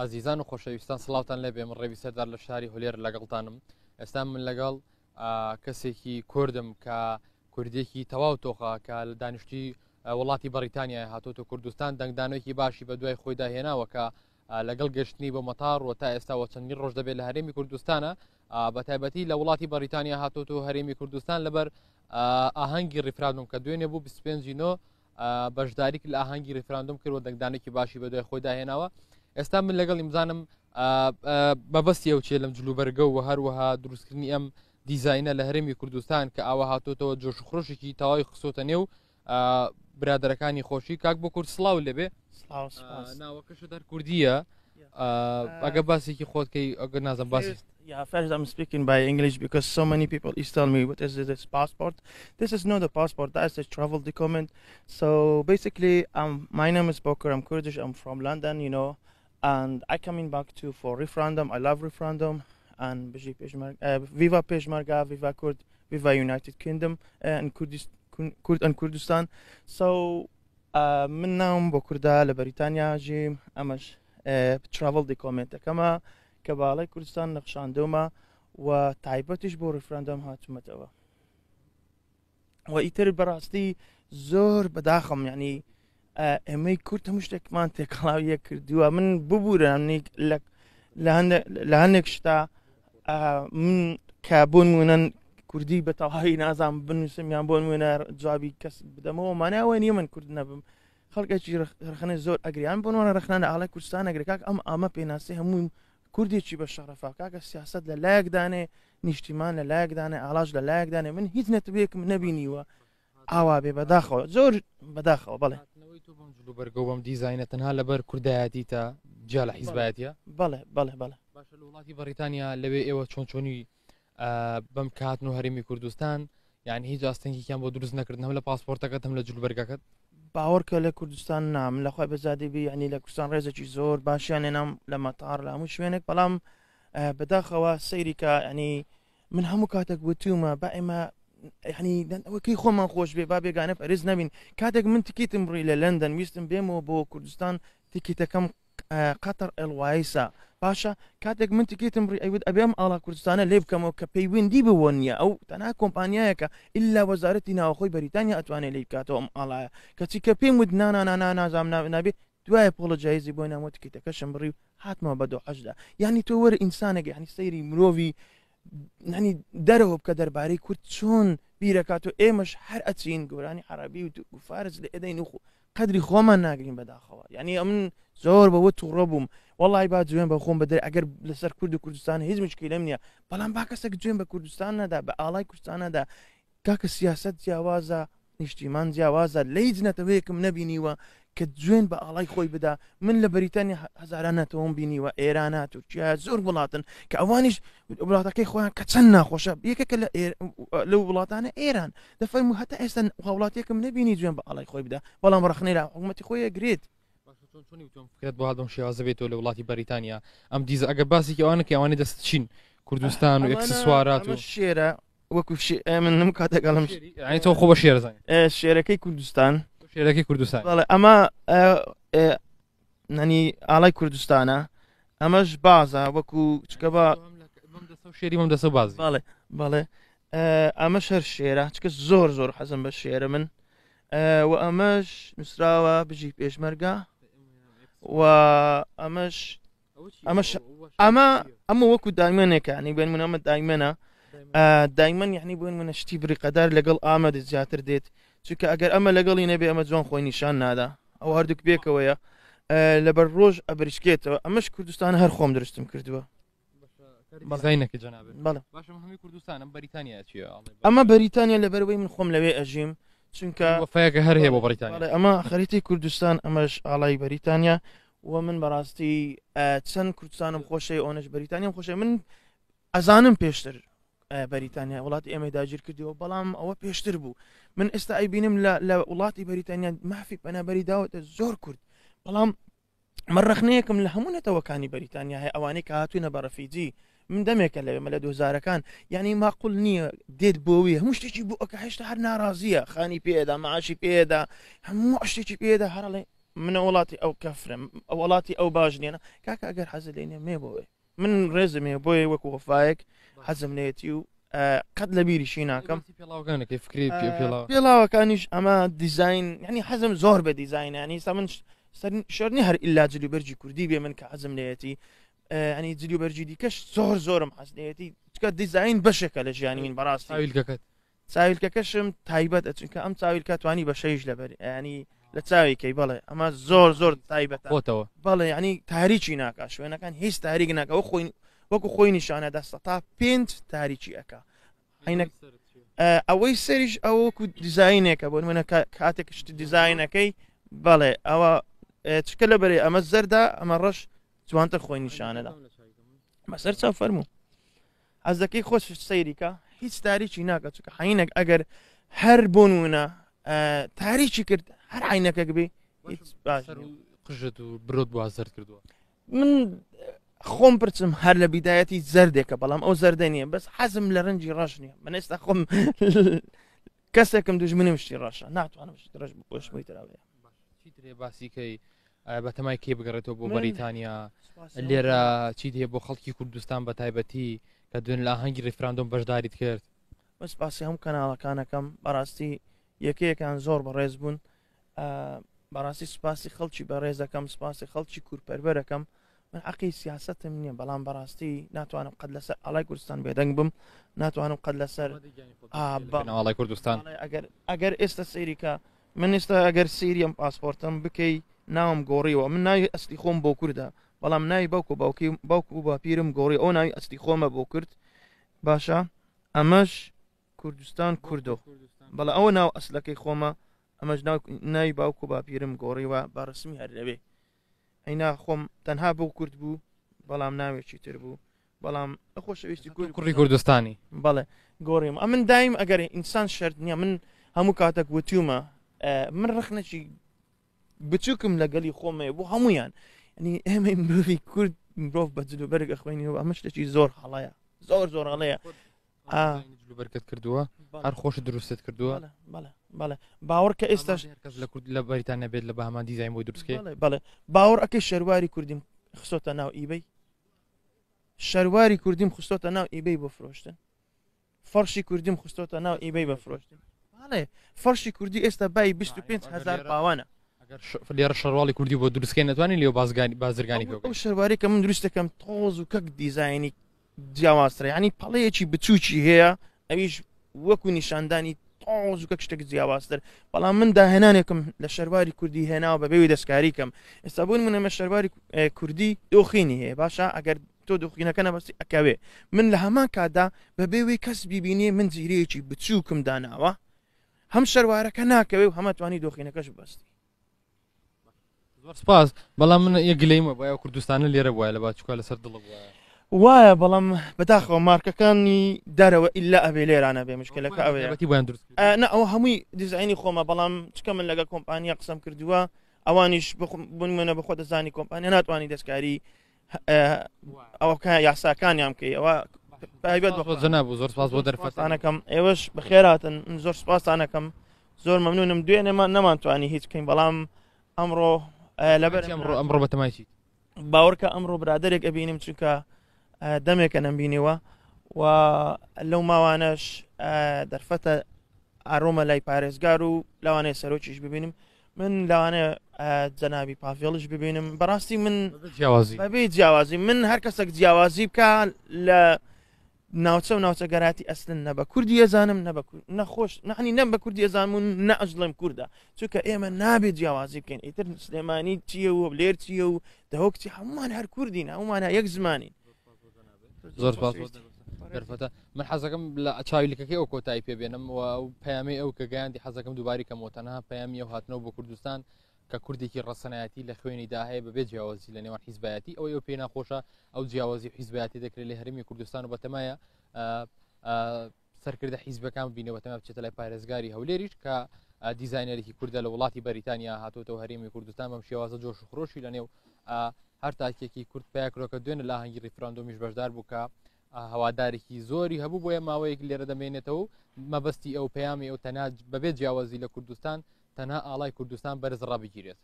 ئازیزان و خۆشەویستان سلااوان لێ بێ من ڕێوی سەردار لە شاری هولێر لەگەڵتانم ئێستا من لەگەڵ کەسێکی کوردم کە کوردێکی تەواو تۆخە کە لە دانیشتی وڵاتی بەریتانیا هاتۆتە کوردستان دەنگدانێکی باشی بە دوای خۆیدا هێناوەکە لەگەڵ گەشتنی بە مەتار و تا ئێستا وەچەندی ڕۆژ دەبێت لە هەرێمی کوردستانە بەتایبەتی لە وڵاتی بەریتانیا هاتۆت و هەرێمی کوردستان لەبەر ئاهەنگی ریفراندوم کە دوێنێ بوو 25 ژینۆ بەشداریک لە ئاهەنگی ریفراندوم کردەوە دەنگدانێکی باشی بەدوای خۆیدا هێناوە ئێستا من لەگەڵ ئیمزانم بەبستی ئەو چێ لەم جلوبەرگە و هەروەها دروستکردنی ئەم دیزینە لە هەرمی کوردستان کە ئاوا هاتوتەوە جۆشخۆشێکی تەواوی خسۆتە نێو برادەکانی خۆشی کاک بۆ کورد سلااو لەبێ ناوەکەش دەر کوردیە ئەگە باسێکی خۆتکەی ئەگە نازم باسی Yeah, first I'm speaking by English because so many people is telling me what is this passport. This is not a passport, that's a travel document. So basically, um, my name is Boker, I'm Kurdish, I'm from London, you know. and I coming back to for referendum. I love referendum and Bajik Peshmerga, uh, Viva Peshmerga, Viva Kurd, Viva United Kingdom uh, and Kurdist, Kurd and Kurdistan. So من ناوم بۆ کووردا لە بەریتانیا ژیم ئەمەش تراڤڵ دیکۆمنتەکەمە کە باڵی کوردستان نەخشاندەومە و تایبەتیش بۆ ریفرەندەم هاتومەتەوە و ئیتر بەڕاستی زۆر بەداخم یعنی ئەمەی کورت هەموو شتێکمان تێکڵاویە کردووە من ببوورەمنی لە هەندێک شتا من کە بۆن منەن کوردی بەتەڵهایی نازان بنووسمیان بۆن منە جوابی کەس بدەمەوە ماناوە نیە من کورد نەبم خەڵکەی رخنە زۆر ئەگریان بۆنەوە رەخنانە ئاڵای کوردستان ئەگرێکاک ئەم ئامە پێناسی هەمووی کوردێکی بە شەرەفاکە سیاست لە لایەکدانێ نیشتیمان لە لایەکدانێ ئالاش لە لایەکدانێ من هیچ نەتبێکم نبینیوە ئاوا بێ بەداخەوە زۆر بەداخەوە بڵێ تۆ بم جلو بەرگەو بەم دیزینە تەنها لەبەر کوردایەتی تا جیا لە حیزبایەتە بەڵێ بەڵێ بەڵێ باشە لە وڵاتی بەریتانیا لەوێ ئێوە چۆن چۆنی بەم کاتن و هەرمی کوردستان یعنی هیچ ئاستنگیان بۆ دروست نەکردن هەم لە پاسپۆرتەکەت هەم لە جلوبەرگەکەت باوەڕکە لە کوردستان نام لەخوای بەزادیبی ینی لە کوردستان ڕێزێکی زۆر باشیان نام لە مەتار لە هەموو شوێنێک بەڵام بەداخەوە سەیریکە ینی من هەموو کاتێک وتومە بە ئێمە یعنی ئەوەکەی خۆمان خۆش بێ با بێگانە پەرز نەبین کاتێک من تکیتم بڕی لە لەندەن ویستم بێمەوە بۆ کوردستان تیکیتەکەم قەتەر ئەلوایسا پاشە کاتێک من تکیتم بڕی ئەوت ئەبێم ئاڵا کوردستانە لێ بکەمەوە کە پەیوەندی بوە نیە ئەو تەنها کۆمپانیایەکە ئللا وەزارەتی ناوخۆی بەریتانیا ئەتوانێت لێ بکاتەوە ئەم ئاڵایە کەچی کە پێم ود نانانا نازام نابێت دوای پۆڵە جایزی بۆ نامۆتکیتەکە شمبڕی و هاتمەوە بە دۆحەشدا یعنی تۆ وەرە ئینسانێک یعنی سەیری مرۆڤی نانی دەرەوە بکە دەربارەی کورد چۆن بیرەکات و ئێمەش هەر ئەچین گۆرانی عربی و گوفارز لە ئەدەین و قدری خۆمان ناگرین بەداخەوە یعنی ئەم زۆر بەوە تووڕە بووم وڵی با جوێن بە خۆم بەدەر ئەگەر لەسەر کورد و کوردستان هیچ مشکی لەم نیە بەڵام با کەسێک جوێن بە کوردستان نەدا بە ئاڵای کوردستانەدا کاکە سیاست جیاوازە نیشتیمان جیاوازە لە هیچ نەتەوەیەکم نبینیوە کە جوێن بە ئاڵای خۆی بدا من لە بەریتانی هزاران نەتەوەم بینیوە ئێرانە تورکیا زۆر وڵاتن کە ئەوانیش وڵاتەکەی خۆیان کە چەند ناخۆشە یەکەکە لە لە وڵاتانە ئێران دەفەرم و هەتا ئێستا وڵاتێکم نبینی جوێن بە ئاڵای خۆی بدا بەڵام ڕخنەیرا حکوومەتی خۆیە گرێت فکرێت بۆ هادم شێوازەبێتەوە لە وڵاتی بەریتانیا ئەم دیزە ئەگە باسی ئەوانە کە ئەوانەی دەست چین کوردستان و ئەکسسوارات و شێرە وەکو من نم کاتەگەڵم تۆ خۆ بە شێرزان شێرەکەی کوردستان شێرەکەی کوردستان بەڵێ ئەمە ننی ئاڵای کوردستانە ئەمەش بازە وەکو چکە بە شێری مەم دەسە باز باڵێ بەڵێ ئەمە شەر شێرە چکە زۆر زۆر حەزم بە شێرە من و ئەمەش نووسراوە بژی پێشمەرگا و ئەمەش ئەمەش ئەمە ئەمە وەکو دایمەنێکانی بێن منەمە دایمەنە دایمەن یعنی بوون منە شتی بریقەدار لەگەڵ ئامەدە زیاتر دێت چکە ئەگەر ئەمە لەگەڵی نەبێ ئەمە جوان خۆی نیشان نادا ئەو هەردووک بێکەوەیە لەبەر ڕۆژ ئەبریشکێتەوە ئەمەش کوردستان هەر خۆم درستم کردووە ئەمە بەریتانیا لەبەرەوەی من خۆم لەوێ ئەژیم چونکە فەیەکە هەر هەیە بۆ بریتانیا ئەمە خەریتی کوردستان ئەمەش ئاڵای بەریتانیا و من بەڕاستی چەند کوردستانم خۆشەی ئۆنش بەریتانیم خۆشە من ئەزانم پێشتر بەریتانیا وڵات ئێمە داگیر کردیەوە بەڵام ئەوە پێشتر بوو من ئێستا ئەی بینم لە وڵاتی بەریتانیا مافی پەنابەری داوەتە زۆر کورد بەڵام مەڕخنەیەکم لە هەموو نەتەوەکانی بەریتانیا هەیە ئەوانەی کە هاتوینە بەڕەفیجی من دەمێکە لەوێمە لە دۆزارەکان یعنی ماقل نییە دێت بۆوی هەموو شتێکی بوو ئەکە هێشتا هەر ناڕازیە خانی پێدا معشی پێدا هەموو شتێکی پێدا هەرڵێ منە وڵاتی ئەو کەفرم وڵاتی ئەو باش نێنە کاکە ئەگەر حەزل لێنێ مێ بۆێ من ڕێزمێ بۆیە وەکو وەفاەک حەزم لێتی و قەت لە بیریشی ناکەم پێڵاوەکانیش ئەمە دیزین ینی حەزم زۆر بە دیزینانی سا من شەرنی هەر ئللا جلی بەرجی کوردی بێ من کە حەزم لێتی ئەنی جلی بەرجی دیکەش زۆر زۆرم حەزنێتی چکە دیزین بەشێکە لە ژیانی من بەڕاستی ساویلکەکەت ساویلکەکەشم تایبەت ئەچونکە ئەم چاویلکە توانی بەشەیش لەبەر ینی لە چاویکەی بڵێ ئەمە زۆر زۆر تایبەتەوە بەڵێ ینی تاریکی ناکە شوێنەکان هیچ تاریک ناکەەوە خۆی وەکو خۆی نیشانە دەستە تا پێنج تاریکی ئەەکە عینە ئەوەی سریش ئەوەکو دیزینێکە بۆ منە کاتێک شتی دیزینەکەی بەڵێ ئەوە چکە لە بەرێ ئەمە زەردا ئەمە ڕەش جوانتە خۆی نیشانەدا مەسەر چا فەرموو ئەزەکەی خۆش سەیریکە هیچ تاریکی ناکە چکە حینەک ئەگەر هەر بۆنونە تاریکی کرد هەر عینەکەک بێ قژت و برۆت بازەر کردووە من خۆم پرچم هەر لە بیدایەتی زەردێکە بەڵام ئەو زەردە نیە بەس حەزم لە ڕەنجی ڕژ نیە من ئێستا خۆم کەسێکم دژمنی شتی ڕاشە ناتوانم ڕژ بۆشمی تراوێ باسیکەی بەتەمای کێ بگەڕێتەوە بۆ بەریتانیا لێرە چی دێ بۆ خەڵکی کوردستان بە تایبەتی کە دوێن لە هەنگی ڕفراندۆم بەشداریت کرد بەس باسی هەم کەناڵەکانەکەم بەڕاستی یەکەیەکان زۆر بەڕێز بوون بەڕاستی سوپاسی خەڵکی بە ڕێزەکەم سوپاسی خەڵکی کورپەربەرەکەم من عقی سیاستم نییە بەڵام بەڕاستی ناتوانم قەت لەسەر ئاڵای کوردستان بێدەنگ بم ناتوانم قەت لەسەر ئاڵای کوردستان ئەگەر ئێستا سریکە من ئێستا ئەگەر سیریم پاسپۆرتم بکەی ناوم گۆڕیەوە من ناوی ئەستی خۆم بۆ کووردە بەڵام ناوی باوکو باوکی باوکو و باپیرم گۆڕی ئەو ناوی ئەستی خۆمە بۆ کورد باشە ئەمەش کوردستان کوردۆ بەڵە ئەوە ناو ئەسلەکەی خۆمە ئەمەش ناوی باوکو باپیرم گۆڕیوە بەڕسمی هەر لەوێ هەینا خۆم تەنها بۆ کورد بوو بەڵام ناوێکی تر بوو بەڵام خۆشەویستی کوڕی کوردستانی بەڵێ گۆڕیم ئە من دایم ئەگەری ئینسان شەر نییە من هەموو کاتەک وتیومە من ڕخنەی بچووکم لەگەلی خۆمێ بۆ هەمویان ئەنی ئێمە مرۆوی کورد مرۆڤ بە جلوبەرگ ئەخوێنی و ئەمەشتێکی زۆر هەڵەیە زۆر زۆر هەڵەیە بەرکت کردووە هەر خۆش دروستت کردووە بەڵێ باوەڕ کە ئێستاش لە کورد لە بەریتانە بێت لە بەمان دیزای بۆ درستکە بەڵێ باوەڕ ئەەکەی شەرواری کوردیم خستۆتە ناو ئیبەی شەرواری کوردیم خستۆتە ناو ئیبەی بۆ فرۆشتن فەرشی کوردیم خستۆتە ناو ئیبەی بە فرۆشتن بەڵێ فەرشی کوردی ئێستا بای 25هزار پاوانە لێرە شەرواڵی کوردی بۆ درستکەی نتوانین لێ بازگانی بازرگانی شەرواری کە من درستەکەم تۆز و کەک دیزایانی جیاوازترە ینی پەڵەیەکی بچووکی هەیە ئەویش وەکو نیشاندانی تۆزوکە شتێک جیاوازتر بەڵام مندا هێنانێکم لە شەرواری کوردی هێناوە بەبێوی دەستکاری کەم ئێستا بوون منە شەرواری کوردی دۆخینی هەیە باشە ئەگەر تۆ دۆخینەکە نەبەستی ئەکەوێ من لە هەمان کادا بەبێوی کەس بیبینێ من زیرەیەکی بچووکم داناوە هەم شەروارەکە ناکەوێ و هەمەتوانی دۆخینەکەش بەستی سپاس بەڵام من یەک گلەیمە بایا کوردستانە لێرە وایە لە باچکە لەسەر دڵ وایە وایە بەڵام بەداخەوە مارکەکانی دەرەوە ئللا ئەبێ لێرانە بێ مشکلەکە ئەوەیەتی بۆیان درست نە ئەو هەمووی دیزینی خۆمە بەڵام چکە من لەگە کۆمپانیا قسم کردووە ئەوانیش بنمەە بەخۆ دەزانی کۆمپانیا ناتوانانی دەستکاری ئەوکە یاساکانیان بکەی ئەوە زەنابوو زۆر سپاس بۆ دەرفستانەکەم ئێوەش بەخێراتن زۆر سپاسانەکەم زۆر مەمنونم دوێنێمان نەمانتوانی هیچ بکەین بەڵام ئەمڕۆ لەبەر ئەمڕۆ ئەمڕۆ بەتەمایشیت باوەڕکە ئەمڕۆ برادێک ئەبینم چونکە دەمێکە نمبینیوە و لەو ماوانەش دەرفەتە ئاڕۆمە لای پارێزگار و لەوانەیە سەرۆکیش ببینم من لەوانە جەنابی پافێڵش ببینم بەڕاستی من جیاوازی بەبێ جیاوازی من هەر کەسێک جیاوازی بکە لە ناوچە و ناوچەگەراتی ئەسلن نە بە کوردی ئەزانم نە نەخۆش نانی نەم بە کوردی ئەزانمون نەعجڵم کووردا چونکە ئێمە نابێ جیاوازی بکەین ئیتر سلێمانی چیە و لێر چیە و دەهۆکچی هەمومان هەر کوردین هەمومانە یەک زمانین زۆر گرفتە من حەزەکەم لە ئەچاویلەکەی ئەو کۆتایی پێبێنم و پامی ئەو کە گەیاندی حەزەکەم دووباری کەمەوەتەنها پامی ئەو هاتنەوە بۆ کوردستان کە کوردێکی ڕسەنایەتی لە خوێنی داهەیە بەبێ جیاوازی لە نێوان حیزبایەتی ئەو ئەو پێ ناخۆشە ئەو جیاوازی حیزبایەتی دەکرێت لە هەرمی کوردستان و بەتەمایە سەرکردە حیزبەکان بینەوەتەمە بچێتە لای پارێزگاری هەولێریش کە دیزایەرێکی کووردە لە وڵاتی بەریتانیا هاتوتەوە هەرێمی کوردستان بەم شێوازە جۆش خۆشی لە نێو هەر تاکێکی کورت پیاکرۆکە دوێنە لا هەنگی ریفرانندۆمیش بەشدار بووکە هەوادارێکی زۆری هەبوو بۆیە ماوەیەک لێرە دەمێنێتەوە مەبستی ئەو پەیامی ئەو تەناج بەبێ جیاوازی لە کوردستان تەنها ئاڵای کوردستان بەرز ڕابگیرێت